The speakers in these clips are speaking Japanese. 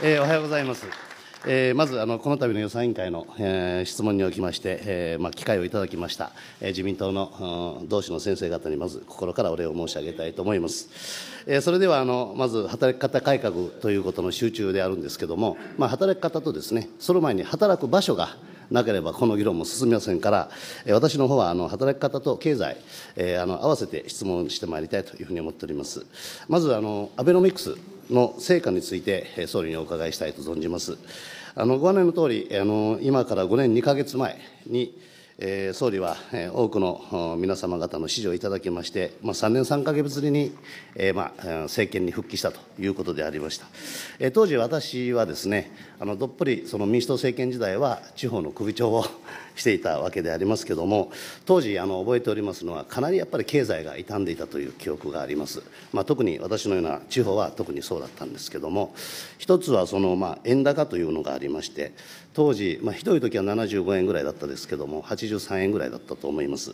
えー、おはようございます。えー、まずあのこの度の予算委員会の、えー、質問におきまして、えーまあ、機会をいただきました、えー、自民党の同志の先生方にまず心からお礼を申し上げたいと思います、えー、それではあのまず働き方改革ということの集中であるんですけれども、まあ、働き方とですねその前に働く場所がなければこの議論も進みませんから、えー、私の方はあの働き方と経済、えー、あの合わせて質問してまいりたいというふうに思っておりますまずあのアベノミクスの成果について、総理にお伺いしたいと存じます。あのご案内のとおり、あの今から5年2か月前に、総理は、多くの皆様方の支持をいただきまして、3年3か月ぶりに、政権に復帰したということでありました、当時私はですねあのどっぷりその民主党政権時代は地方の首長を していたわけでありますけれども当時覚えておりますのはかなりやっぱり経済が傷んでいたという記憶があります、まあ、特に私のような地方は特にそうだったんですけれども一つはそのまあ円高というのがありまして当時、まあ、ひどい時は75円ぐらいだったですけども、83円ぐらいだったと思います。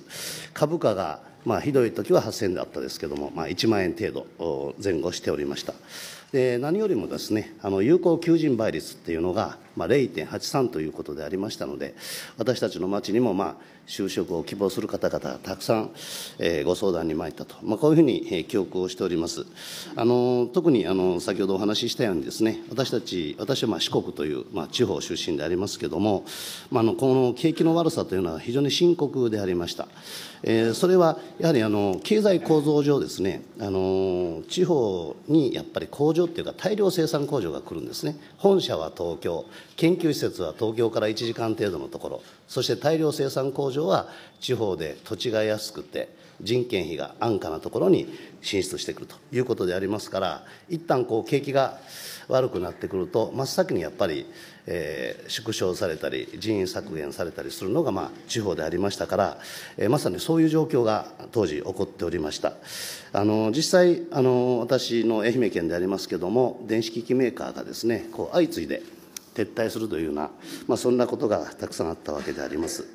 株価が、まあ、ひどい時は8000円だったですけども、まあ、1万円程度前後しておりました。で何よりもですね、あの有効求人倍率っていうのが、まあ、0.83ということでありましたので、私たちの町にも、まあ、就職を希望する方々がたくさん、えご相談に参ったと、まあ、こういうふうに、え記憶をしております。あの特にあの先ほどお話ししたようにですね、私たち、私はまあ四国という、まあ、地方出身でありますけれども、まあ、あのこの景気の悪さというのは非常に深刻でありました。えー、それはやはりあの経済構造上ですね、あの地方にやっぱり工場っていうか大量生産工場が来るんですね。本社は東京、研究施設は東京から1時間程度のところ、そして大量生産工場は地方で土地が安くて、人件費が安価なところに進出してくるということでありますから、一旦こう景気が悪くなってくると、真っ先にやっぱり、えー、縮小されたり、人員削減されたりするのが、まあ、地方でありましたから、えー、まさにそういう状況が当時、起こっておりました。あの実際あの、私の愛媛県でありますけれども、電子機器メーカーがですね、こう相次いで、撤退するというような、まあ、そんなことがたくさんあったわけであります。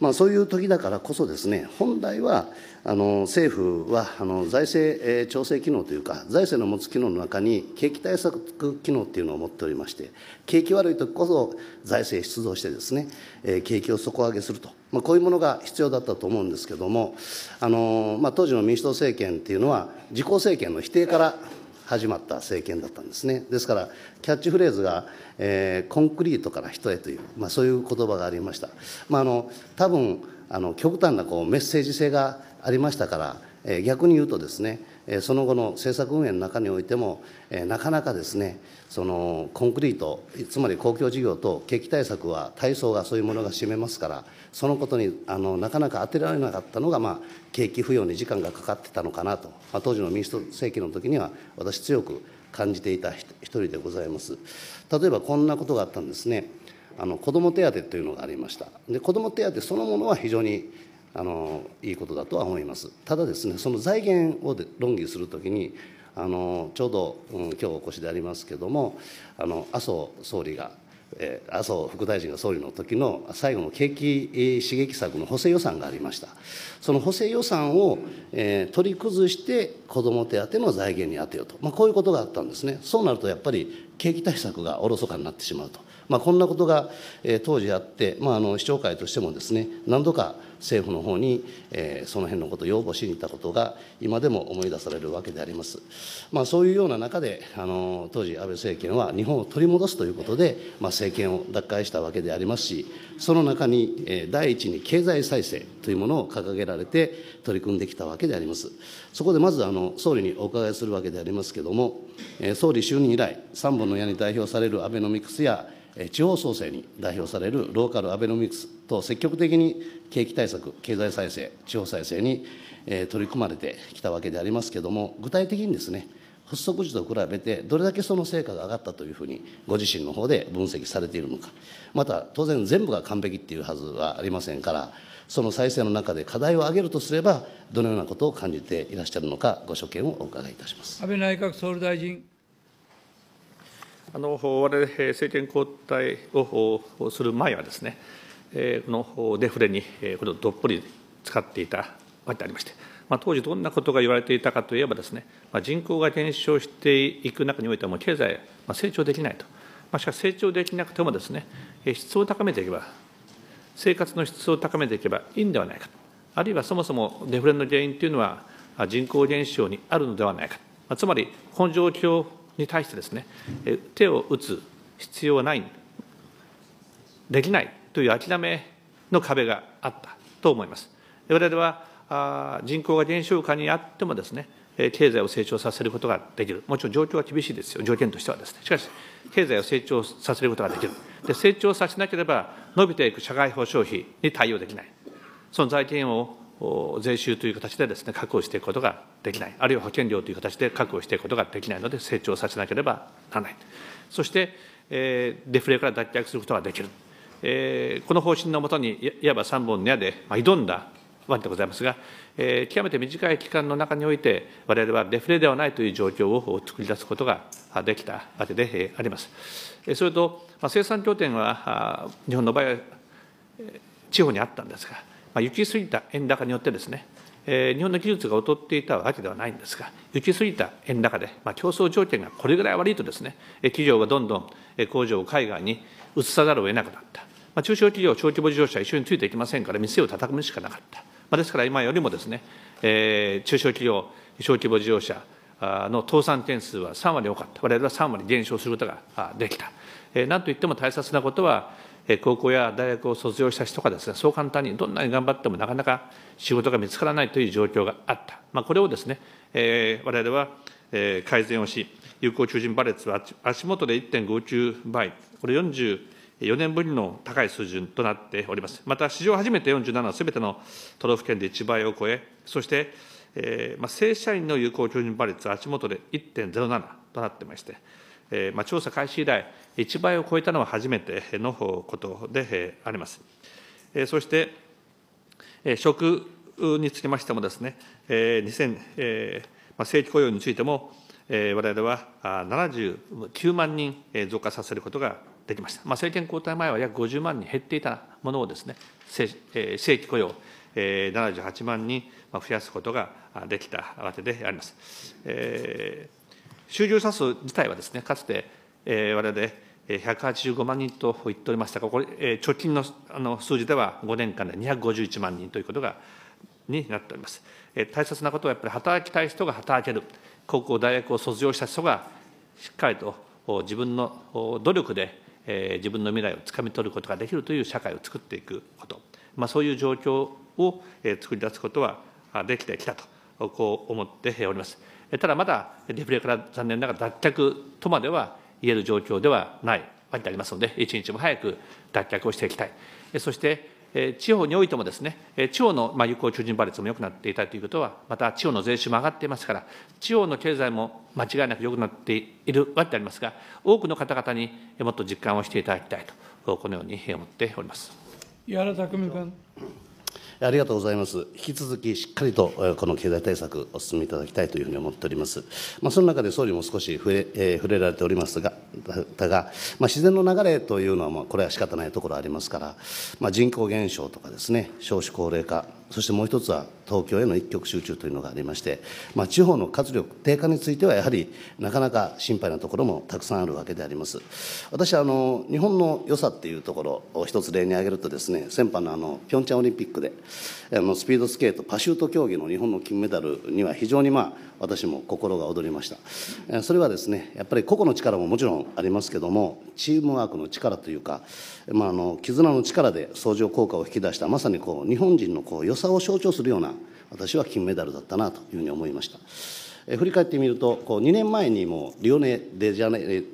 まあ、そういう時だからこそですね、本来はあの政府はあの財政調整機能というか、財政の持つ機能の中に景気対策機能っていうのを持っておりまして、景気悪い時こそ財政出動してですね、景気を底上げすると、まあ、こういうものが必要だったと思うんですけども、あのまあ、当時の民主党政権っていうのは、自公政権の否定から始まった政権だったんですね。ですから、キャッチフレーズが、えー、コンクリートから人へという、まあ、そういう言葉がありました。まあ、あの多分あの極端なこうメッセージ性がありましたから、えー、逆に言うとですね、その後の政策運営の中においても、なかなかですね、そのコンクリート、つまり公共事業と景気対策は体操がそういうものが占めますから、そのことにあのなかなか当てられなかったのが、まあ、景気浮揚に時間がかかってたのかなと、まあ、当時の民主党政権の時には、私、強く感じていた一人でございます。例えばこんなことがあったんですね。あの子ども手当というのがありました。で子ども手当そのものは非常にあのいいことだとは思いますただですねその財源を論議するときにあのちょうど、うん、今日お越しでありますけれどもあの麻生総理が、えー、麻生副大臣が総理の時の最後の景気刺激策の補正予算がありましたその補正予算を、えー、取り崩して子ども手当の財源に充てようと、まあ、こういうことがあったんですねそうなるとやっぱり景気対策がおろそかになってしまうと。まあ、こんなことが、え当時あって、まあ、あの市長会としてもですね何度か政府の方に、えその辺のことを要望しに行ったことが今でも思い出されるわけであります、まあ、そういうような中であの当時安倍政権は日本を取り戻すということで、まあ、政権を奪回したわけでありますしその中に、え第一に経済再生というものを掲げられて取り組んできたわけでありますそこでまずあの総理にお伺いするわけでありますけれども、え総理就任以来三本の矢に代表されるアベノミクスや地方創生に代表されるローカルアベノミクスと積極的に景気対策、経済再生、地方再生に取り組まれてきたわけでありますけれども、具体的にですね、発足時と比べて、どれだけその成果が上がったというふうに、ご自身の方で分析されているのか、また当然、全部が完璧っていうはずはありませんから、その再生の中で課題を挙げるとすれば、どのようなことを感じていらっしゃるのか、ご所見をお伺いいたします安倍内閣総理大臣。あの我々政権交代をする前はですね、このデフレにこれをどっぷり使っていたわけでありまして、まあ、当時どんなことが言われていたかといえばですね、まあ、人口が減少していく中においてはも経済、まあ、成長できないと、まあ、しかし成長できなくてもですね、質を高めていけば、生活の質を高めていけばいいんではないか、あるいはそもそもデフレの原因というのは人口減少にあるのではないか、まあ、つまりこの状況に対してですね、手を打つ必要はない、できないという諦めの壁があったと思います。我々は人口が減少下にあってもですね、経済を成長させることができる。もちろん状況は厳しいですよ、条件としてはですね。しかし、経済を成長させることができる。で成長させなければ、伸びていく社会保障費に対応できない。その財源を税収という形でですね、確保していくことができない。あるいは保険料という形で確保していくことができないので、成長させなければならない。そして、えー、デフレから脱却することができる。えー、この方針のもとに、いわば3本の矢で、まあ、挑んだわけでございますが、えー、極めて短い期間の中において、われわれはデフレではないという状況を作り出すことができたわけであります。それと、まあ、生産拠点は、日本の場合は、地方にあったんですが、まあ、行き過ぎた円高によってですね、えー、日本の技術が劣っていたわけではないんですが、行き過ぎた円高で、まあ、競争条件がこれぐらい悪いとですね、企業がどんどん工場を海外に移さざるを得なくなった。まあ、中小企業、小規模事業者は一緒についていきませんから、店を叩くしかなかった。まあ、ですから今よりもですね、えー、中小企業、小規模事業者の倒産件数は3割多かった。我々は3割減少することができた。えー、なんといっても大切なことは、高校や大学を卒業した人がですね、そう簡単にどんなに頑張ってもなかなか仕事が見つからないという状況があった。まあ、これをですね、えー、我々は改善をし、有効求人倍率は足元で1.59倍、これ44年ぶりの高い水準となっております。また、史上初めて47すべての都道府県で1倍を超え、そして、えーまあ、正社員の有効求人倍率は足元で1.07となってまして、まあ、調査開始以来、1倍を超えたのは初めてのことであります。そして、職につきましてもですね、2000、正規雇用についても、われわれは79万人増加させることができました。まあ、政権交代前は約50万人減っていたものをですね、正規雇用78万人増やすことができたわけであります。えー就業者数自体はですね、かつて、えー、我々、185万人と言っておりましたが、これ、えー、直近のあの数字では5年間で251万人ということが、になっております。えー、大切なことはやっぱり働きたい人が働ける、高校、大学を卒業した人がしっかりと自分の努力で、えー、自分の未来をつかみ取ることができるという社会を作っていくこと、まあ、そういう状況を、えー、作り出すことはできてきたと、こう思っております。ただまだデフレから残念ながら脱却とまでは言える状況ではないわけでありますので、一日も早く脱却をしていきたい。そして、地方においてもですね、地方の有効求人倍率も良くなっていたということは、また地方の税収も上がっていますから、地方の経済も間違いなく良くなっているわけでありますが、多くの方々にもっと実感をしていただきたいと、このように思っております。君。ありがとうございます。引き続きしっかりとこの経済対策お進めいただきたいというふうに思っております。まあ、その中で総理も少し触れ,、えー、触れられておりますが、だが、まあ、自然の流れというのは、まあ、これは仕方ないところありますから、まあ、人口減少とかですね、少子高齢化、そしてもう一つは東京への一極集中というのがありまして、まあ、地方の活力低下についてはやはりなかなか心配なところもたくさんあるわけであります私あの日本の良さっていうところを一つ例に挙げるとですね先般のあのピョンチャンオリンピックであのスピードスケートパシュート競技の日本の金メダルには非常にまあ私も心が躍りましたそれはですねやっぱり個々の力ももちろんありますけどもチームワークの力というか、まあ、あの絆の力で相乗効果を引き出したまさにこう日本人のこう良ささを象徴するような、私は金メダルだったなというふうに思いました。え振り返ってみると、こう2年前にもリオネデジャネ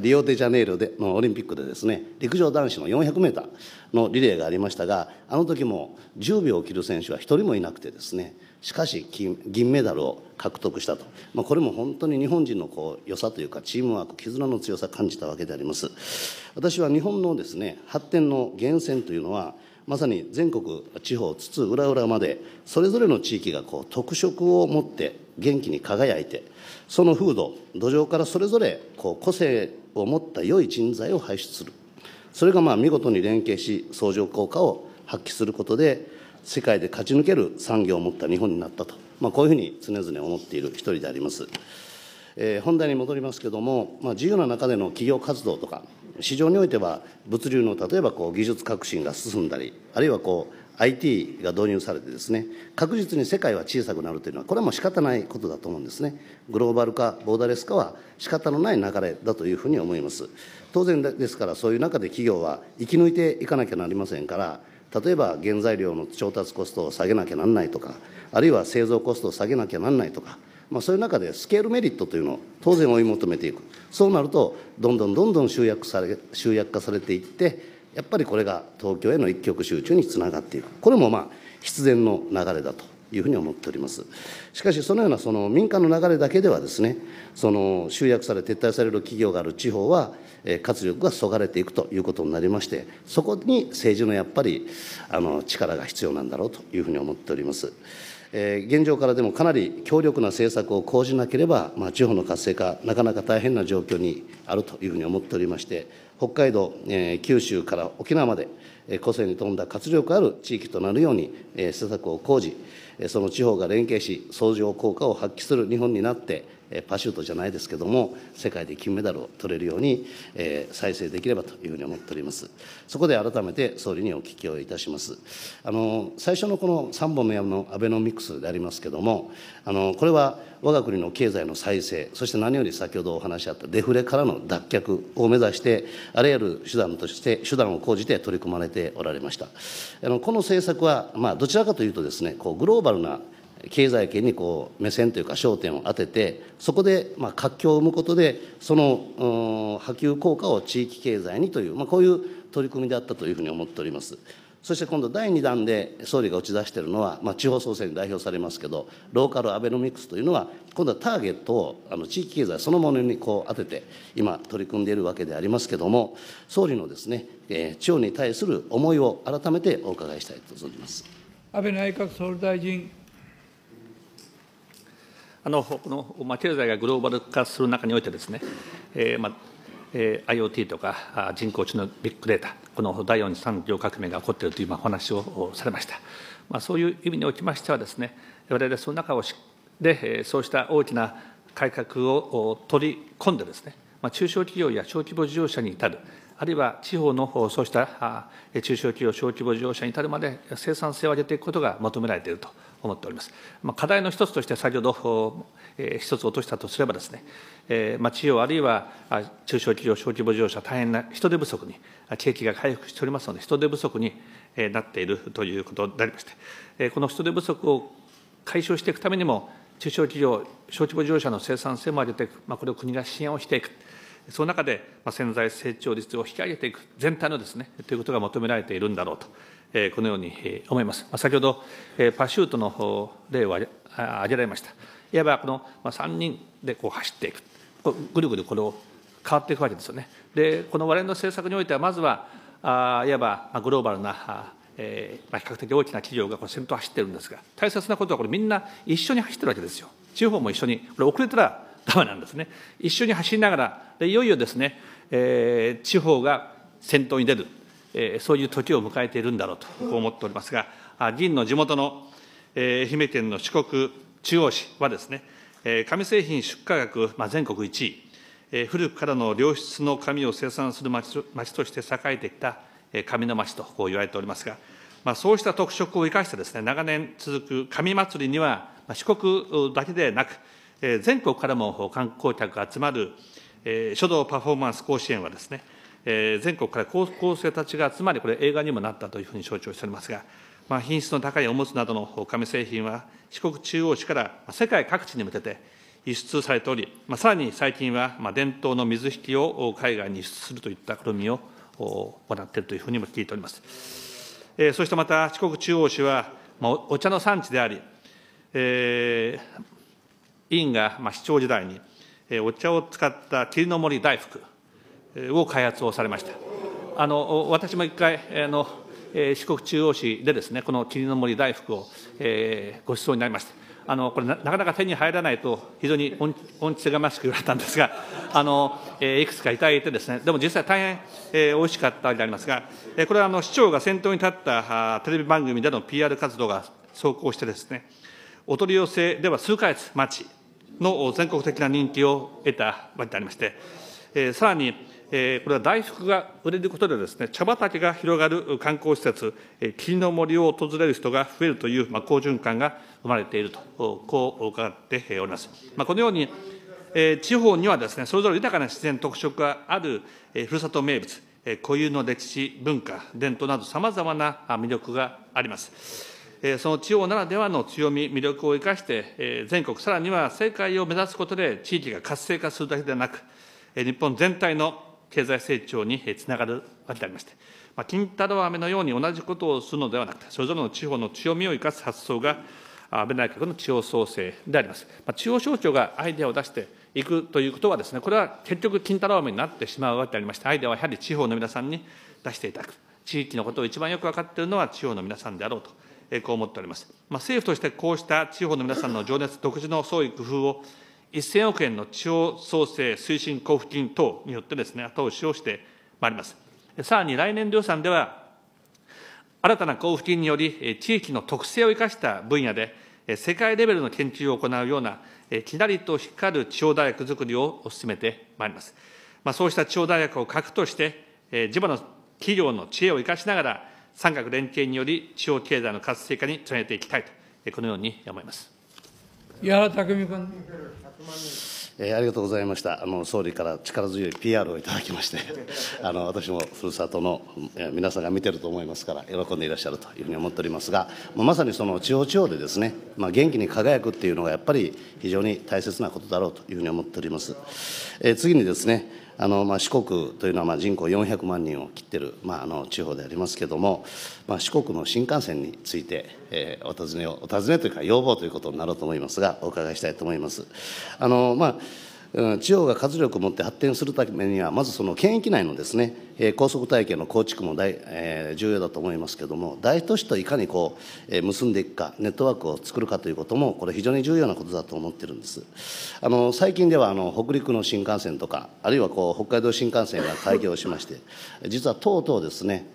リオデジャネイロでのオリンピックでですね、陸上男子の400メーターのリレーがありましたが、あの時も10秒を切る選手は1人もいなくてですね、しかし金銀メダルを獲得したと、まあ、これも本当に日本人のこう良さというか、チームワーク、絆の強さを感じたわけであります。私は日本のですね、発展の源泉というのは、まさに全国地方津々浦々までそれぞれの地域がこう特色を持って元気に輝いてその風土土壌からそれぞれこう個性を持った良い人材を輩出するそれがまあ見事に連携し相乗効果を発揮することで世界で勝ち抜ける産業を持った日本になったと、まあ、こういうふうに常々思っている一人であります。えー、本題に戻りますけれども、まあ、自由な中での企業活動とか、市場においては物流の例えばこう技術革新が進んだり、あるいはこう IT が導入されてですね、確実に世界は小さくなるというのは、これはもう仕方ないことだと思うんですね。グローバル化、ボーダレス化は仕方のない流れだというふうに思います。当然ですから、そういう中で企業は生き抜いていかなきゃなりませんから、例えば原材料の調達コストを下げなきゃなんないとか、あるいは製造コストを下げなきゃなんないとか、まあ、そういう中でスケールメリットというのを当然追い求めていくそうなるとどんどんどんどん集約され集約化されていってやっぱりこれが東京への一極集中につながっていくこれもまあ必然の流れだというふうに思っておりますしかしそのようなその民間の流れだけではですねその集約され撤退される企業がある地方は活力がそがれていくということになりましてそこに政治のやっぱりあの力が必要なんだろうというふうに思っております。えー、現状からでもかなり強力な政策を講じなければ、まあ、地方の活性化、なかなか大変な状況にあるというふうに思っておりまして、北海道、えー、九州から沖縄まで、えー、個性に富んだ活力ある地域となるように、えー、施策を講じ、その地方が連携し、相乗効果を発揮する日本になって、パシュートじゃないですけども、世界で金メダルを取れるように、えー、再生できればというふうに思っております。そこで改めて総理にお聞きをいたします。あの最初のこの3本の山のアベノミクスでありますけども、あのこれは我が国の経済の再生、そして何より先ほどお話しあったデフレからの脱却を目指して、あらゆる手段として、手段を講じて取り組まれておられました。あのこの政策は、まあ、どちらかというとですね、こうグローバルな経済圏にこう目線というか焦点を当ててそこでまあ活況を生むことでその波及効果を地域経済にという、まあ、こういう取り組みであったというふうに思っております。そして今度第2弾で総理が打ち出しているのは、まあ、地方創生に代表されますけど、ローカルアベノミクスというのは、今度はターゲットをあの地域経済そのものにこう当てて、今、取り組んでいるわけでありますけれども、総理のですね、えー、地方に対する思いを改めてお伺いしたいと存じます安倍内閣総理大臣。あのこの、経済がグローバル化する中においてですね、えーまえー、IoT とか人工知能ビッグデータ、この第4次産業革命が起こっているというお話をされました。まあ、そういう意味におきましてはですね、我々その中をしで、そうした大きな改革を取り込んでですね、まあ、中小企業や小規模事業者に至るあるいは地方のそうした中小企業、小規模事業者に至るまで生産性を上げていくことが求められていると思っております。まあ、課題の一つとして、先ほど、え一つ落としたとすればですね、えまあ、地方あるいは中小企業、小規模事業者、大変な人手不足に、景気が回復しておりますので、人手不足になっているということでありまして、えこの人手不足を解消していくためにも、中小企業、小規模事業者の生産性も上げていく、まあ、これを国が支援をしていく。その中で、まあ、潜在成長率を引き上げていく、全体のですね、ということが求められているんだろうと、えこのように、え思います。まあ、先ほど、えパシュートの例を挙げられました。いわば、この、まあ、3人でこう走っていく。ぐるぐるこれを変わっていくわけですよね。で、この我々の政策においては、まずは、あいわばグローバルな、えまあ、比較的大きな企業がこれ先頭走ってるんですが、大切なことは、これみんな一緒に走ってるわけですよ。地方も一緒に、これ遅れたらなんですね。一緒に走りながら、でいよいよですね、えー、地方が先頭に出る、えー、そういう時を迎えているんだろうと、こう思っておりますが、議員の地元の、えー、愛媛県の四国中央市はですね、えー、紙製品出荷額、まあ、全国1位、えー、古くからの良質の紙を生産する町として栄えてきた、えー、紙の町とこう言われておりますが、まあ、そうした特色を生かしてですね、長年続く紙祭りには、四国だけでなく、全国からも観光客が集まる書道パフォーマンス甲子園はですね、全国から高校生たちが集まり、これ映画にもなったというふうに承知をしておりますが、まあ、品質の高いおむつなどの紙製品は、四国中央市から世界各地に向けて輸出されており、まあ、さらに最近は、まあ、伝統の水引を海外に輸出するといった試みを行っているというふうにも聞いております。えそしてまた、四国中央市は、まあ、お茶の産地であり、えー、委員が市長時代に、お茶を使った霧の森大福を開発をされました。あの私も一回あの、四国中央市でですね、この霧の森大福を、えー、ご馳走になりました。あのこれな、なかなか手に入らないと、非常に音痴がましく言われたんですが、あのえー、いくつかいただいてですね、でも実際大変、えー、美味しかったでありますが、えー、これはあの市長が先頭に立ったあテレビ番組での PR 活動が走行してですね、お取り寄せでは数か月待ちの全国的な人気を得たわけでありまして、えー、さらに、えー、これは大福が売れることでですね、茶畑が広がる観光施設、えー、霧の森を訪れる人が増えるという、まあ、好循環が生まれていると、こう伺っております。まあ、このように、えー、地方にはですね、それぞれ豊かな自然特色がある、えー、ふるさと名物、えー、固有の歴史、文化、伝統など、さまざまな魅力があります。その地方ならではの強み、魅力を生かして、全国、さらには世界を目指すことで、地域が活性化するだけではなく、日本全体の経済成長につながるわけでありまして、まあ、金太郎飴のように同じことをするのではなくて、それぞれの地方の強みを生かす発想が、安倍内閣の地方創生であります。まあ、地方省庁がアイデアを出していくということはですね、これは結局、金太郎飴になってしまうわけでありまして、アイデアはやはり地方の皆さんに出していただく。地域のことを一番よく分かっているのは地方の皆さんであろうと。こう思っております。まあ、政府としてこうした地方の皆さんの情熱、独自の創意工夫を1000億円の地方創生推進交付金等によってですね、後押しをしてまいります。さらに来年度予算では、新たな交付金により、地域の特性を生かした分野で、世界レベルの研究を行うような、きなりと光る地方大学づくりを進めてまいります。まあ、そうした地方大学を核として、地場の企業の知恵を生かしながら、産学連携により、地方経済の活性化につなげていきたいと、このように思います。矢原拓君えー、ありがとうございましたあの総理から力強い PR をいただきまして あの私もふるさとの、えー、皆さんが見てると思いますから喜んでいらっしゃるというふうに思っておりますが、まあ、まさにその地方地方でですね、まあ、元気に輝くっていうのがやっぱり非常に大切なことだろうというふうに思っております、えー、次にですねあのまあ、四国というのはまあ人口400万人を切ってる、まあ、あの地方でありますけれども、まあ、四国の新幹線について、えー、お尋ねをお尋ねというか要望ということになろうと思いますがお伺いしたいと思います。あのまあ地方が活力を持って発展するためには、まずその県域内のですね、高速体系の構築も大、えー、重要だと思いますけれども、大都市といかにこう、えー、結んでいくか、ネットワークを作るかということも、これ、非常に重要なことだと思ってるんです。あの最近ではあの、北陸の新幹線とか、あるいはこう北海道新幹線が開業しまして、実はとうとうですね、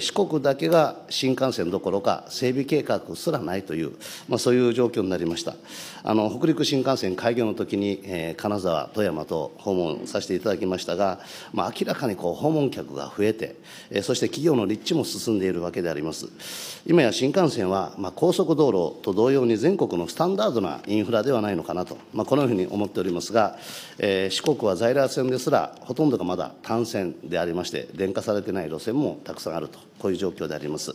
四国だけが新幹線どころか整備計画すらないという、まあ、そういう状況になりましたあの北陸新幹線開業の時に、えー、金沢富山と訪問させていただきましたが、まあ、明らかにこう訪問客が増えて、えー、そして企業の立地も進んでいるわけであります今や新幹線は、まあ、高速道路と同様に全国のスタンダードなインフラではないのかなと、まあ、このように思っておりますが、えー、四国は在来線ですらほとんどがまだ単線でありまして電化されてない路線もたくさんあるると、こういう状況であります。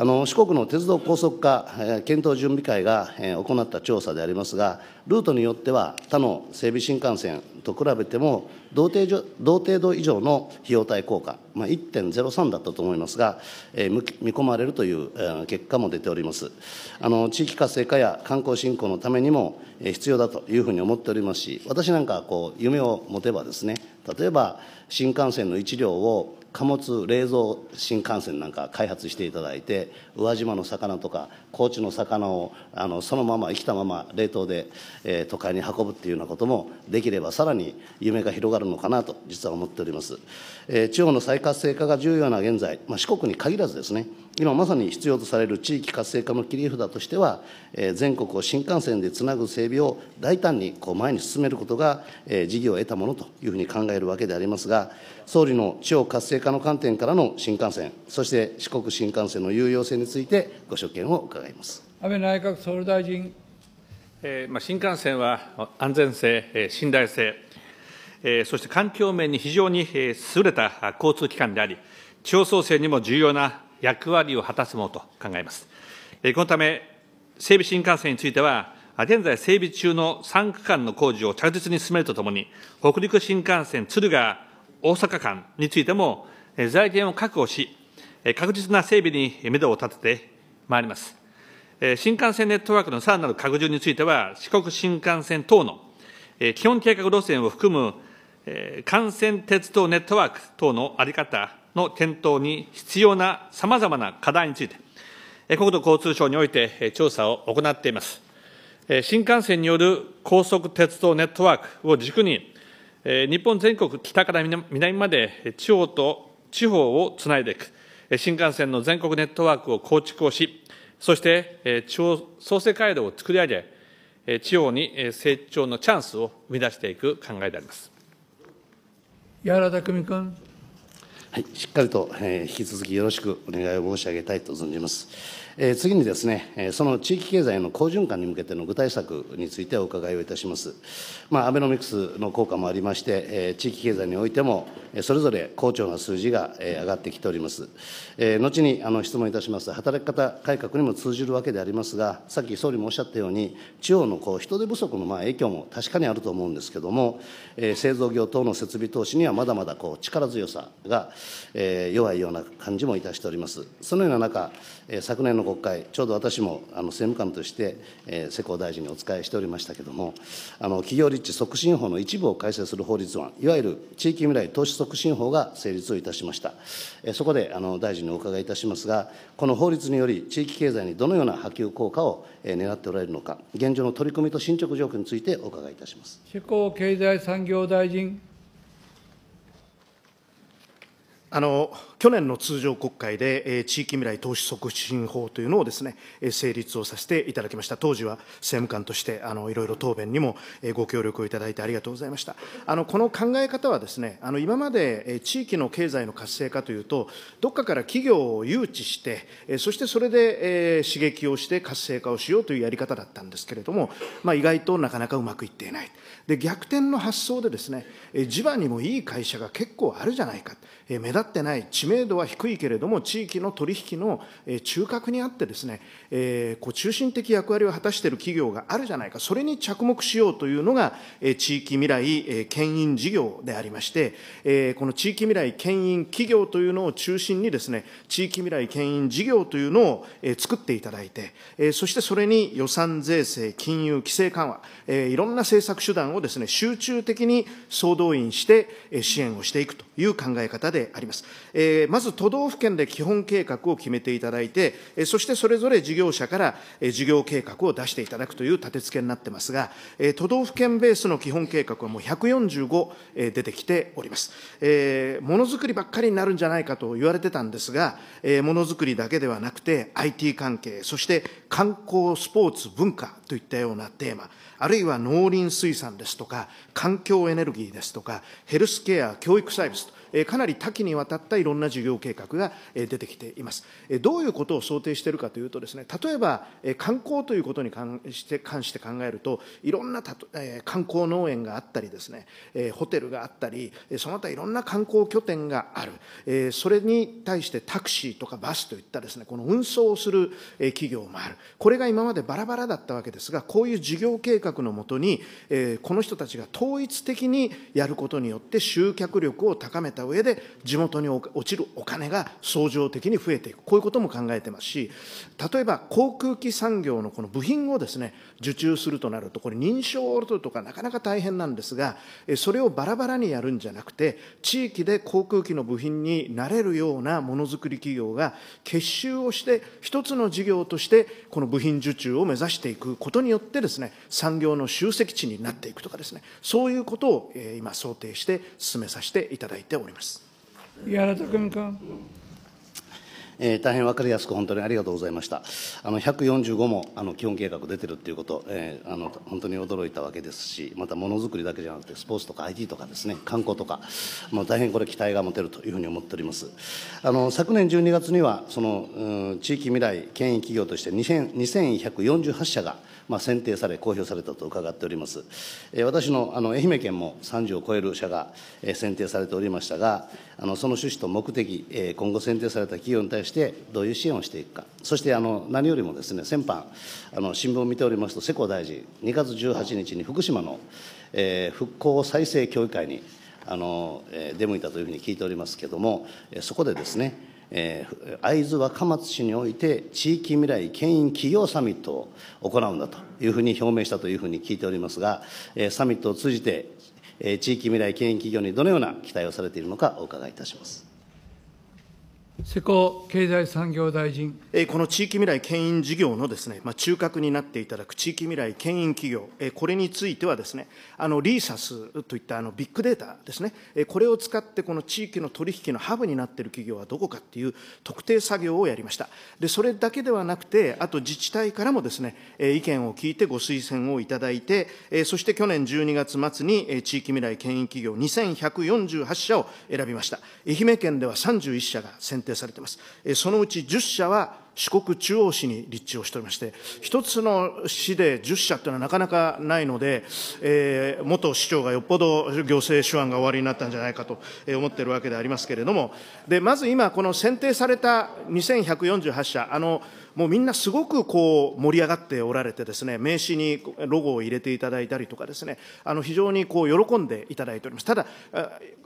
あの四国の鉄道高速化、えー、検討準備会が、えー、行った調査でありますが、ルートによっては他の整備新幹線と比べても同程同程度以上の費用対効果、まあ、1.03だったと思いますが、えー、見込まれるという、えー、結果も出ております。あの地域活性化や観光振興のためにも、えー、必要だというふうに思っておりますし、私なんかこう夢を持てばですね、例えば新幹線の1両を貨物冷蔵新幹線なんか開発していただいて宇和島の魚とか高知の魚をあのそのまま生きたまま冷凍で、えー、都会に運ぶっていうようなこともできればさらに夢が広がるのかなと実は思っております、えー、地方の再活性化が重要な現在、まあ、四国に限らずですね今まさに必要とされる地域活性化の切り札としては、え全国を新幹線でつなぐ整備を大胆にこう前に進めることが、え事業を得たものというふうに考えるわけでありますが、総理の地方活性化の観点からの新幹線、そして四国新幹線の有用性について、ご所見を伺います安倍内閣総理大臣。えまあ、新幹線は安全性、え信頼性、えそして環境面に非常に優れた交通機関であり、地方創生にも重要な役割を果たすものと考えます。このため、整備新幹線については、現在整備中の3区間の工事を着実に進めるとともに、北陸新幹線敦賀大阪間についても、財源を確保し、確実な整備に目処を立ててまいります。新幹線ネットワークのさらなる拡充については、四国新幹線等の基本計画路線を含む、幹線鉄道ネットワーク等のあり方の検討に必要なさまざまな課題について、国土交通省において調査を行っています。新幹線による高速鉄道ネットワークを軸に、日本全国北から南まで地方と地方をつないでいく、新幹線の全国ネットワークを構築をし、そして地方創生街道を作り上げ、地方に成長のチャンスを生み出していく考えであります。矢原拓君。はい、しっかりと、えー、引き続きよろしくお願いを申し上げたいと存じます。えー、次にですね、えー、その地域経済の好循環に向けての具体策についてお伺いをいたします。まあ、アベノミクスの効果もありまして、えー、地域経済においても、それぞれ好調な数字が上がってきております。後に質問いたします、働き方改革にも通じるわけでありますが、さっき総理もおっしゃったように、地方のこう人手不足のまあ影響も確かにあると思うんですけども、製造業等の設備投資にはまだまだこう力強さが弱いような感じもいたしております。そのような中、昨年の国会、ちょうど私もあの政務官として世耕大臣にお伝えしておりましたけれども、あの企業立地促進法の一部を改正する法律案、いわゆる地域未来投資促促進法が成立をいたしました。そこであの大臣にお伺いいたしますが、この法律により、地域経済にどのような波及効果を狙っておられるのか、現状の取り組みと進捗状況についてお伺いいたします地方経済産業大臣。あの去年の通常国会で、え地域未来投資促進法というのをですね、え成立をさせていただきました。当時は政務官として、あの、いろいろ答弁にも、えご協力をいただいてありがとうございました。あの、この考え方はですね、あの、今まで、え地域の経済の活性化というと、どっかから企業を誘致して、えそしてそれで、え刺激をして活性化をしようというやり方だったんですけれども、まあ、意外となかなかうまくいっていない。で、逆転の発想でですね、え地場にもいい会社が結構あるじゃないか、え目立ってない地名度は低いけれども、地域の取引の中核にあってですね、こう中心的役割を果たしている企業があるじゃないか、それに着目しようというのが、地域未来牽引事業でありまして、この地域未来牽引企業というのを中心にですね、地域未来牽引事業というのを作っていただいて、そしてそれに予算税制、金融、規制緩和、いろんな政策手段をですね、集中的に総動員して支援をしていくという考え方であります。えーまず都道府県で基本計画を決めていただいて、そしてそれぞれ事業者から事業計画を出していただくという立て付けになってますが、都道府県ベースの基本計画はもう145出てきております。ものづくりばっかりになるんじゃないかと言われてたんですが、ものづくりだけではなくて、IT 関係、そして観光、スポーツ、文化といったようなテーマ、あるいは農林水産ですとか、環境エネルギーですとか、ヘルスケア、教育サービスと、かなり多岐にわたったいろんな事業計画が出てきています。どういうことを想定しているかというとですね、例えば観光ということに関して関して考えると、いろんなたと、え観光農園があったりですね、えホテルがあったり、その他いろんな観光拠点がある、えそれに対してタクシーとかバスといったですね、この運送をする企業もある。これが今までバラバラだったわけですが、こういう事業計画のもとに、えこの人たちが統一的にやることによって集客力を高めた上で、地元に落ちるお金が相乗的に増えていく、こういうことも考えてますし、例えば航空機産業のこの部品をですね、受注するとなると、これ、認証を取るとか、なかなか大変なんですが、それをバラバラにやるんじゃなくて、地域で航空機の部品になれるようなものづくり企業が結集をして、一つの事業として、この部品受注を目指していくことによってですね、産業の集積地になっていくとかですね、そういうことを今想定して進めさせていただいております。思います。矢田君君えー、大変わかりやすく本当にありがとうございましたあの145もあの基本計画出てるっていうこと、えー、あの本当に驚いたわけですしまたものづくりだけじゃなくてスポーツとか IT とかですね観光とか、もう大変これ期待が持てるというふうに思っておりますあの昨年12月にはその、うん、地域未来県営企業として2148社がまあ、選定され、公表されたと伺っております。えー、私のあの愛媛県も30を超える社が、えー、選定されておりましたが、あのその趣旨と目的、えー、今後選定された企業に対してどういう支援をしていくか、そしてあの何よりもですね、先般、あの新聞を見ておりますと、世耕大臣、2月18日に福島の、えー、復興再生協議会にあの出向いたというふうに聞いておりますけれども、そこでですね、えー、会津若松市において地域未来牽引企業サミットを行うんだというふうに表明したというふうに聞いておりますが、えー、サミットを通じて、えー、地域未来牽引企業にどのような期待をされているのかお伺いいたします。世耕経済産業大臣。この地域未来牽引事業のですね、まあ、中核になっていただく地域未来牽引企業、これについてはですね、あのリーサスといったあのビッグデータですね、これを使ってこの地域の取引のハブになっている企業はどこかっていう特定作業をやりました。で、それだけではなくて、あと自治体からもですね、意見を聞いてご推薦をいただいて、そして去年12月末に地域未来牽引企業2148社を選びました。愛媛県では31社が選定定されています。そのうち10社は四国中央市に立地をしておりまして、一つの市で10社というのはなかなかないので、えー、元市長がよっぽど行政手腕がおありになったんじゃないかと思っているわけでありますけれども、でまず今、この選定された2148社、あのもうみんなすごくこう盛り上がっておられてですね、名刺にロゴを入れていただいたりとかですね、あの非常にこう喜んでいただいております。ただ、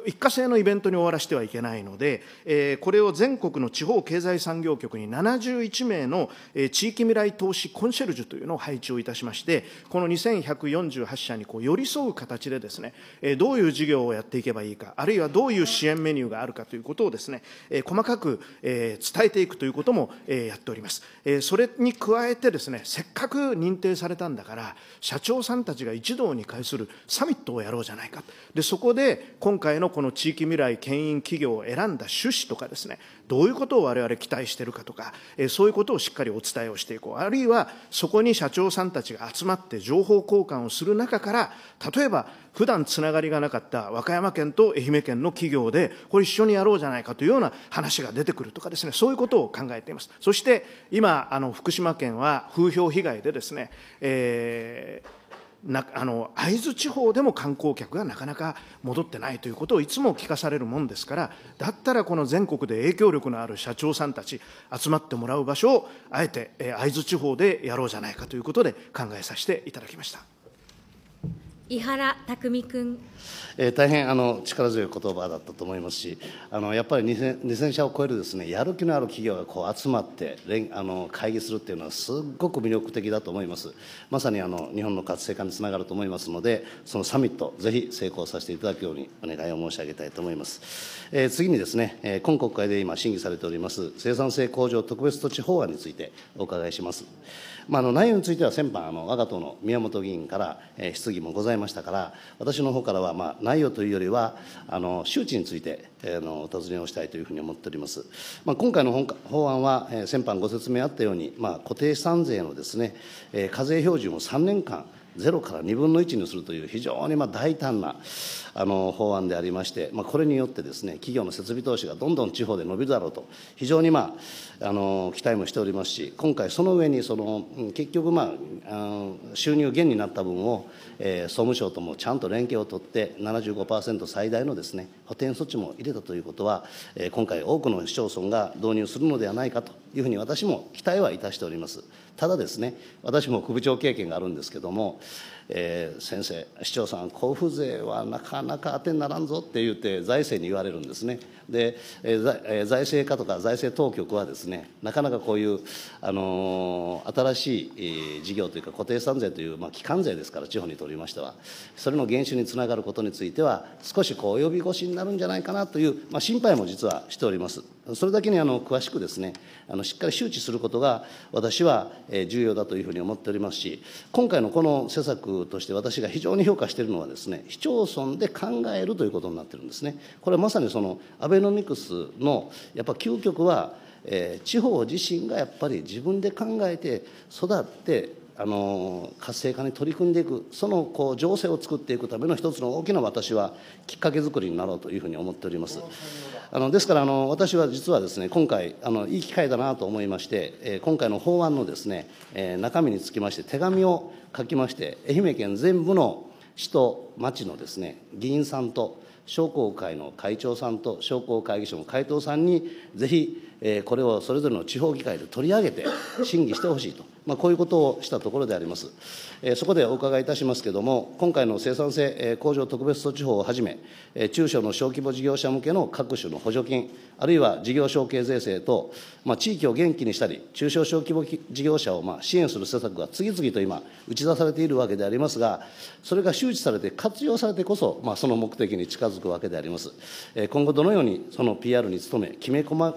一過性のイベントに終わらせてはいけないので、えこれを全国の地方経済産業局に71名の、え地域未来投資コンシェルジュというのを配置をいたしまして、この2148社にこう寄り添う形でですね、えどういう事業をやっていけばいいか、あるいはどういう支援メニューがあるかということをですね、え細かく、え伝えていくということも、えやっております。えそれに加えてですねせっかく認定されたんだから社長さんたちが一堂に会するサミットをやろうじゃないかでそこで今回のこの地域未来牽引企業を選んだ趣旨とかですねどういうことを我々期待してるかとか、えそういうことをしっかりお伝えをしていこうあるいはそこに社長さんたちが集まって情報交換をする中から例えば普段つながりがなかった和歌山県と愛媛県の企業で、これ一緒にやろうじゃないかというような話が出てくるとかですね、そういうことを考えています。そして、今、あの、福島県は風評被害でですね、えーなあの会津地方でも観光客がなかなか戻ってないということをいつも聞かされるもんですからだったらこの全国で影響力のある社長さんたち集まってもらう場所をあえて会津地方でやろうじゃないかということで考えさせていただきました。井原拓海君、えー、大変あの力強い言葉だったと思いますしあのやっぱり 2000, 2000社を超えるです、ね、やる気のある企業がこう集まってあの会議するっていうのはすごく魅力的だと思いますまさにあの日本の活性化につながると思いますのでそのサミットぜひ成功させていただくようにお願いを申し上げたいと思います、えー、次にですね、えー、今国会で今審議されております生産性向上特別措置法案についてお伺いしますまあ、の内容については先般あの我が党の宮本議員から、えー、質疑もございましたから私の方からは、まあ、内容というよりはあの周知について、えー、のお尋ねをしたいというふうに思っております、まあ、今回の法案は、えー、先般ご説明あったように、まあ、固定資産税のですね、えー、課税標準を3年間ゼロから2分の1にするという非常にまあ大胆な、あの法案でありまして、まあ、これによってです、ね、企業の設備投資がどんどん地方で伸びるだろうと、非常に、まあ、あの期待もしておりますし、今回、その上にその、結局、まあ、収入減になった分を、えー、総務省ともちゃんと連携を取って、75%最大のです、ね、補填措置も入れたということは、えー、今回、多くの市町村が導入するのではないかというふうに、私も期待はいたしております。ただですね、私も部長経験があるんですけども、えー、先生、市長さん、交付税はなかなか当てにならんぞって言って、財政に言われるんですね。で、えー、財政課とか財政当局はですね、なかなかこういう、あのー、新しい事業というか固定資産税という、まあ、基幹税ですから、地方にとりましては、それの減収につながることについては、少しこう及び腰になるんじゃないかなという、まあ、心配も実はしております。それだけにあの詳しくですね、あのしっかり周知することが、私は重要だというふうに思っておりますし、今回のこの施策として私が非常に評価しているのはですね、市町村で考えるということになってるんですね。これはまさにそのアベノミクスのやっぱ究極は、えー、地方自身がやっぱり自分で考えて育ってあの活性化に取り組んでいく、そのこう情勢を作っていくための一つの大きな私はきっかけ作りになろうというふうに思っております。あのですからあの、私は実はですね、今回あの、いい機会だなと思いまして、えー、今回の法案のですね、えー、中身につきまして、手紙を書きまして、愛媛県全部の市と町のですね、議員さんと、商工会の会長さんと商工会議所の会頭さんに、ぜひえこれをそれぞれの地方議会で取り上げて審議してほしいと、まあ、こういうことをしたところであります。えそこでお伺いいたしますけれども、今回の生産性、え工場特別措置法をはじめ、え中小の小規模事業者向けの各種の補助金、あるいは事業承継税制等、まあ、地域を元気にしたり、中小小規模事業者をまあ支援する施策が次々と今、打ち出されているわけでありますが、それが周知されて、活用されてこそ、まあ、その目的に近づくわけであります。え今後、どのようにその PR に努め、きめ細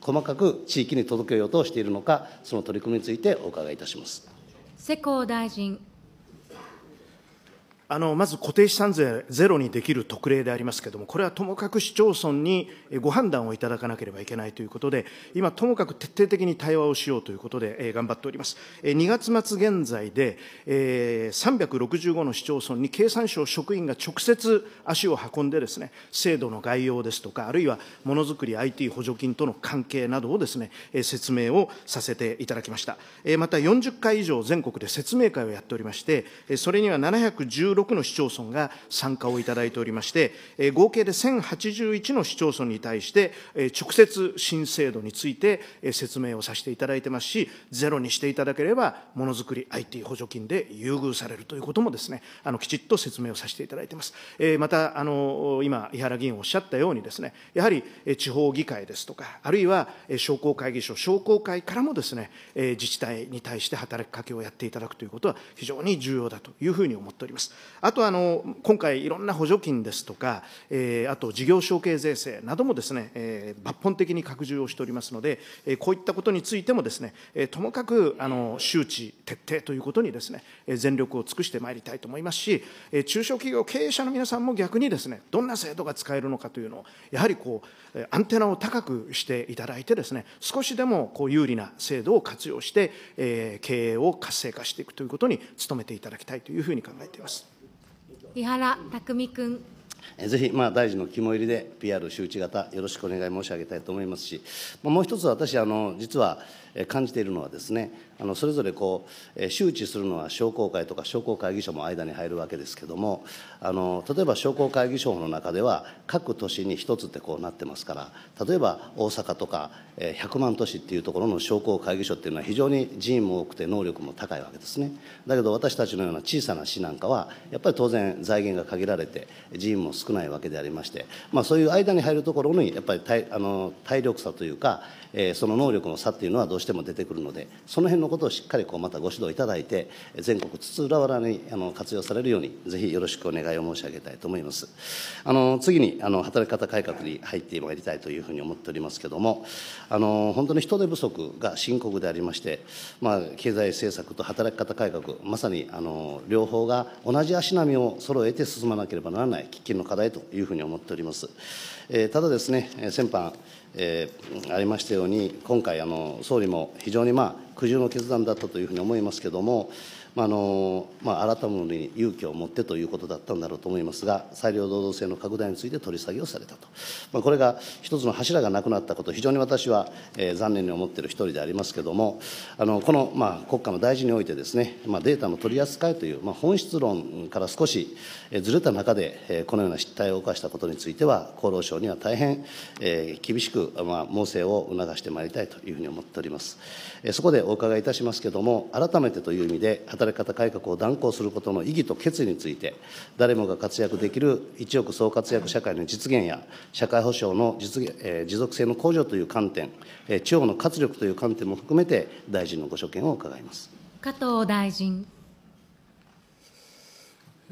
細かく地域に届けようとしているのか、その取り組みについてお伺いいたします。世耕大臣あのまず固定資産税ゼロにできる特例でありますけれども、これはともかく市町村にご判断をいただかなければいけないということで、今、ともかく徹底的に対話をしようということで、えー、頑張っております。えー、2月末現在で、えー、365の市町村に経産省職員が直接足を運んでですね、制度の概要ですとか、あるいはものづくり IT 補助金との関係などをですね、えー、説明をさせていただきました。えー、また40回以上全国で説明会をやっておりまして、それには716 1 6の市町村が参加をいただいておりまして、合計で1081の市町村に対して、直接新制度について説明をさせていただいてますし、ゼロにしていただければ、ものづくり IT 補助金で優遇されるということもですね、あのきちっと説明をさせていただいてます。また、あの今、伊原議員おっしゃったようにですね、やはり地方議会ですとか、あるいは商工会議所、商工会からもですね、自治体に対して働きかけをやっていただくということは非常に重要だというふうに思っております。あとあの、今回、いろんな補助金ですとか、えー、あと事業承継税制などもですね、えー、抜本的に拡充をしておりますので、えー、こういったことについてもですね、えー、ともかくあの周知徹底ということにですね、えー、全力を尽くしてまいりたいと思いますし、えー、中小企業経営者の皆さんも逆にですね、どんな制度が使えるのかというのを、やはりこう、アンテナを高くしていただいてですね、少しでもこう有利な制度を活用して、えー、経営を活性化していくということに努めていただきたいというふうに考えています。井原匠君。ぜひ、まあ、大臣の肝入りで PR 周知型、よろしくお願い申し上げたいと思いますし、もう一つ私、あの実は、感じているのはですね、あのそれぞれこう周知するのは商工会とか商工会議所も間に入るわけですけども、あの例えば商工会議所の中では各都市に一つってこうなってますから、例えば大阪とか100万都市っていうところの商工会議所っていうのは非常に人員も多くて能力も高いわけですね。だけど私たちのような小さな市なんかはやっぱり当然財源が限られて人員も少ないわけでありまして、まあそういう間に入るところにやっぱり体あの体力差というか、えー、その能力の差っていうのはどうしてしても出てくるので、その辺のことをしっかりこうまたご指導いただいて、全国津々浦々にあの活用されるように、ぜひよろしくお願いを申し上げたいと思います。あの次にあの働き方改革に入ってまいりたいというふうに思っておりますけれども、あの本当に人手不足が深刻でありまして、まあ、経済政策と働き方改革、まさにあの両方が同じ足並みを揃えて進まなければならない、喫緊の課題というふうに思っております。えー、ただですね、先般、えー、ありましたように、今回あの、総理も非常に、まあ、苦渋の決断だったというふうに思いますけれども、まああのまあ、改むのに勇気を持ってということだったんだろうと思いますが、裁量労働制の拡大について取り下げをされたと、まあ、これが一つの柱がなくなったこと、非常に私は、えー、残念に思っている一人でありますけれども、あのこの、まあ、国家の大事においてです、ね、まあ、データの取り扱いという、まあ、本質論から少し、えー、ずれた中で、えー、このような失態を犯したことについては、厚労省には大変、えー、厳しく、まあ、猛省を促してまいりたいというふうに思っております。えー、そこでお伺いいたしますけれども、改めてという意味で、働き方改革を断行することの意義と決意について、誰もが活躍できる一億総活躍社会の実現や、社会保障の実現、えー、持続性の向上という観点、えー、地方の活力という観点も含めて、大臣のご所見を伺います加藤大臣。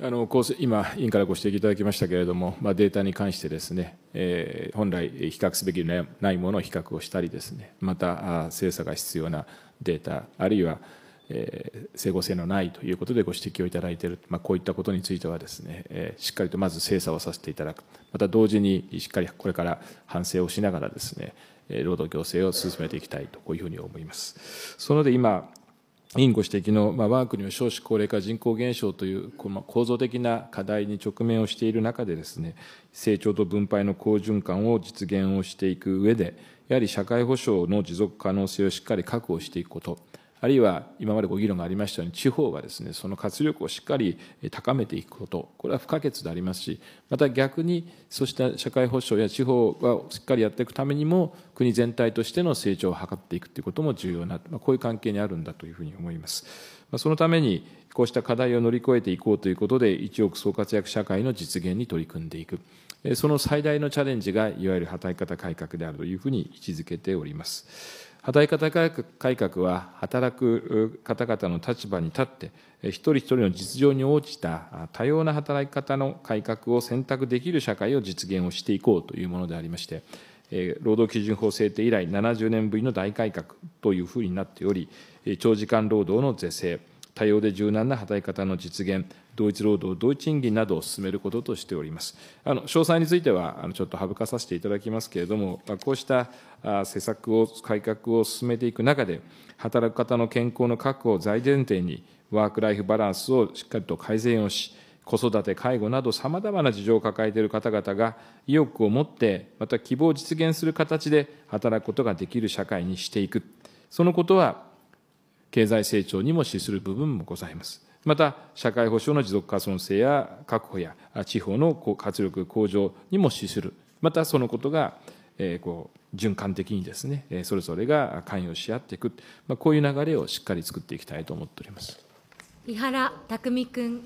あの今、委員からご指摘いただきましたけれども、まあ、データに関してですね、えー、本来、比較すべきでないものを比較をしたりですね、また、精査が必要なデータ、あるいは、え整合性のないということでご指摘をいただいている、まあ、こういったことについてはですね、えしっかりとまず精査をさせていただく、また同時にしっかりこれから反省をしながらですね、労働行政を進めていきたいと、こういうふうに思います。そので今、委員ご指摘の、まあ、我が国の少子高齢化、人口減少というこの構造的な課題に直面をしている中でですね、成長と分配の好循環を実現をしていく上で、やはり社会保障の持続可能性をしっかり確保していくこと、あるいは今までご議論がありましたように地方がですねその活力をしっかり高めていくことこれは不可欠でありますしまた逆にそうした社会保障や地方がしっかりやっていくためにも国全体としての成長を図っていくということも重要な、まあ、こういう関係にあるんだというふうに思います。まあ、そのためにこうした課題を乗り越えていこうということで1億総活躍社会の実現に取り組んでいくその最大のチャレンジがいわゆる働き方改革であるというふうに位置づけております。働き方改革は働く方々の立場に立って一人一人の実情に応じた多様な働き方の改革を選択できる社会を実現をしていこうというものでありまして労働基準法制定以来70年ぶりの大改革というふうになっており長時間労働の是正多様で柔軟な働き方の実現同一労働、同一賃金などを進めることとしております。あの詳細については、あのちょっと省かさせていただきますけれども、こうした施策を、改革を進めていく中で、働く方の健康の確保を大前提に、ワーク・ライフ・バランスをしっかりと改善をし、子育て、介護など、さまざまな事情を抱えている方々が意欲を持って、また希望を実現する形で働くことができる社会にしていく、そのことは経済成長にも資する部分もございます。また、社会保障の持続化存性や確保や地方の活力向上にも資する、またそのことが、えー、こう循環的にですね、それぞれが関与し合っていく、まあ、こういう流れをしっかり作っていきたいと思っております。井原匠君。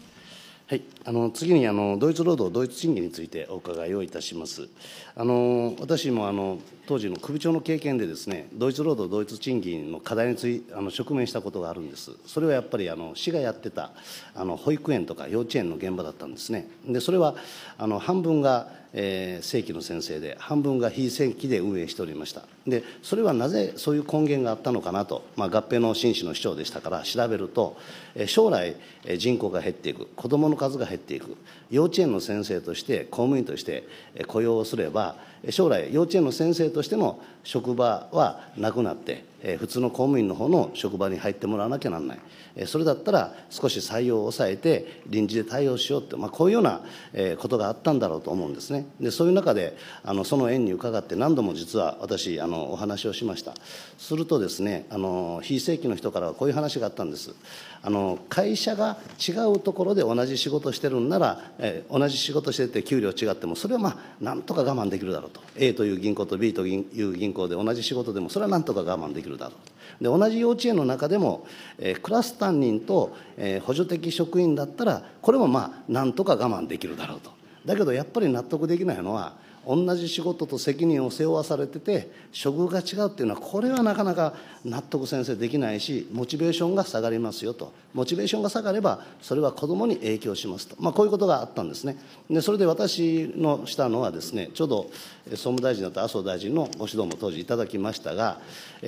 はい、あの次にあのドイツ労働、ドイツ賃金についてお伺いをいたします。あの私もあの当時の首長の経験でです、ね、ドイツ労働、ドイツ賃金の課題についあの直面したことがあるんです、それはやっぱりあの市がやってたあの保育園とか幼稚園の現場だったんですね、でそれはあの半分がえー、正規の先生で、半分が非正規で運営しておりました。で、それはなぜそういう根源があったのかなと、まあ、合併の紳士の市長でしたから調べると、えー、将来、えー、人口が減っていく、子どもの数が減っていく、幼稚園の先生として、公務員として、えー、雇用をすれば、将来、幼稚園の先生としての職場はなくなって、え普通の公務員の方の職場に入ってもらわなきゃなんない、えそれだったら少し採用を抑えて、臨時で対応しようって、まあ、こういうような、えことがあったんだろうと思うんですね、でそういう中で、あのその縁に伺って、何度も実は私あの、お話をしました、するとですねあの、非正規の人からはこういう話があったんです。あの会社が違うところで同じ仕事してるんなら、えー、同じ仕事してて給料違ってもそれはまあなんとか我慢できるだろうと A という銀行と B という銀行で同じ仕事でもそれはなんとか我慢できるだろうで同じ幼稚園の中でも、えー、クラス担任と、えー、補助的職員だったらこれもまあなんとか我慢できるだろうとだけどやっぱり納得できないのは同じ仕事と責任を背負わされてて処遇が違うっていうのはこれはなかなか納得先生できないしモチベーションが下がりますよとモチベーションが下がればそれは子どもに影響しますと、まあ、こういうことがあったんですねでそれで私のしたのはですねちょうど総務大臣だった麻生大臣のご指導も当時いただきましたが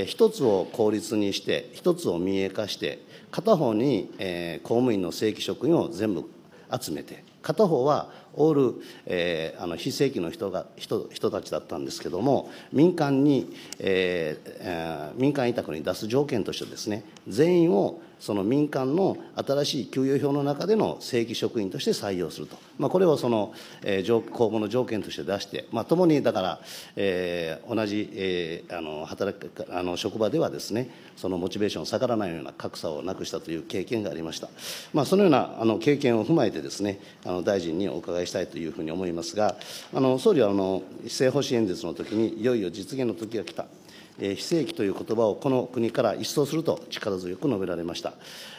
一つを公立にして一つを民営化して片方に公務員の正規職員を全部集めて片方はおる、えー、あの非正規の人が人人たちだったんですけれども民間に、えーえー、民間委託に出す条件としてですね全員をその民間の新しい給与表の中での正規職員として採用すると、まあ、これをその、えー、公募の条件として出して、まあ、共にだから、えー、同じ、えー、あの働くあの職場ではですねそのモチベーション下がらないような格差をなくしたという経験がありました、まあ、そのようなあの経験を踏まえてですねあの大臣にお伺い伺いしたいというふうに思いますが、あの総理はあの施政方針演説の時に、いよいよ実現の時が来た。え非正規という言葉をこの国から一掃すると力強く述べられました、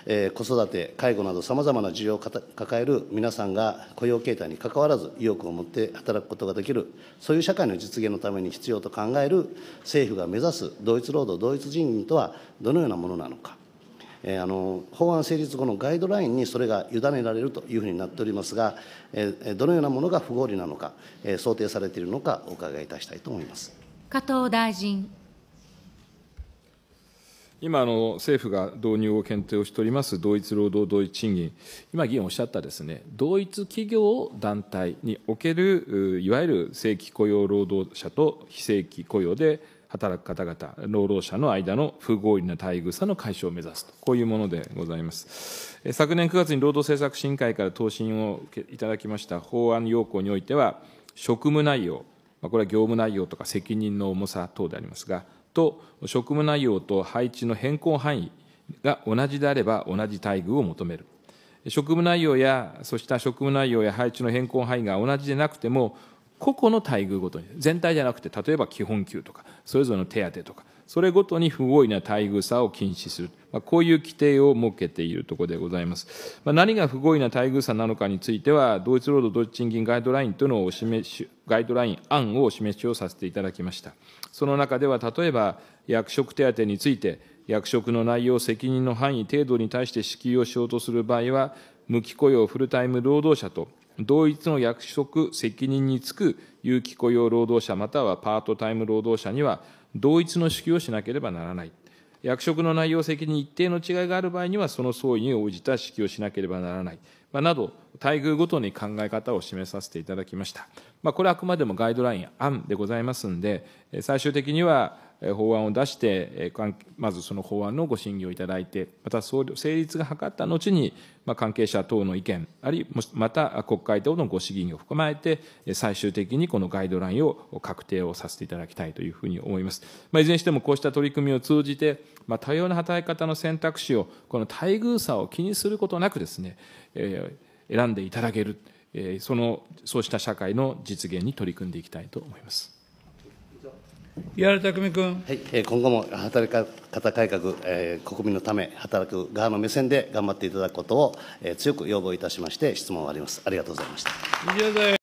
えー、子育て介護などさまざまな需要を抱える皆さんが雇用形態にかかわらず意欲を持って働くことができるそういう社会の実現のために必要と考える政府が目指す同一労働同一賃金とはどのようなものなのかえー、あの法案成立後のガイドラインにそれが委ねられるというふうになっておりますが、えー、どのようなものが不合理なのか、えー、想定されているのか、お伺いいたしたいと思います加藤大臣。今あの、政府が導入を検討しております同一労働同一賃金、今、議員おっしゃったですね、同一企業団体における、いわゆる正規雇用労働者と非正規雇用で、働く方々、労働者の間の不合理な待遇差の解消を目指すと、こういうものでございます。昨年9月に労働政策審議会から答申をいただきました法案要項においては、職務内容、これは業務内容とか責任の重さ等でありますが、と職務内容と配置の変更範囲が同じであれば同じ待遇を求める。職務内容や、そうした職務内容や配置の変更範囲が同じでなくても、個々の待遇ごとに全体じゃなくて例えば基本給とかそれぞれの手当とかそれごとに不合意な待遇差を禁止する、まあ、こういう規定を設けているところでございます、まあ、何が不合意な待遇差なのかについては同一労働同一賃金ガイドラインというのをお示しガイドライン案をお示しをさせていただきましたその中では例えば役職手当について役職の内容責任の範囲程度に対して支給をしようとする場合は無期雇用フルタイム労働者と同一の役職、責任につく有期雇用労働者またはパートタイム労働者には、同一の支給をしなければならない。役職の内容責任一定の違いがある場合には、その相違に応じた支給をしなければならない。まあ、など、待遇ごとに考え方を示させていただきました。まあ、これはあくまでもガイドライン案でございますんで、最終的には、法案を出して、まずその法案のご審議をいただいて、また成立が図った後に、関係者等の意見、あるいはまた国会等のご審議を含まて、最終的にこのガイドラインを確定をさせていただきたいというふうに思います。まあ、いずれにしてもこうした取り組みを通じて、まあ、多様な働き方の選択肢を、この待遇差を気にすることなくですね、えー、選んでいただける、えー、その、そうした社会の実現に取り組んでいきたいと思います。岩田匠君。はい、今後も働き方改革、えー、国民のため、働く側の目線で頑張っていただくことを、えー、強く要望いたしまして、質問を終わります。ありがとうございました。以上で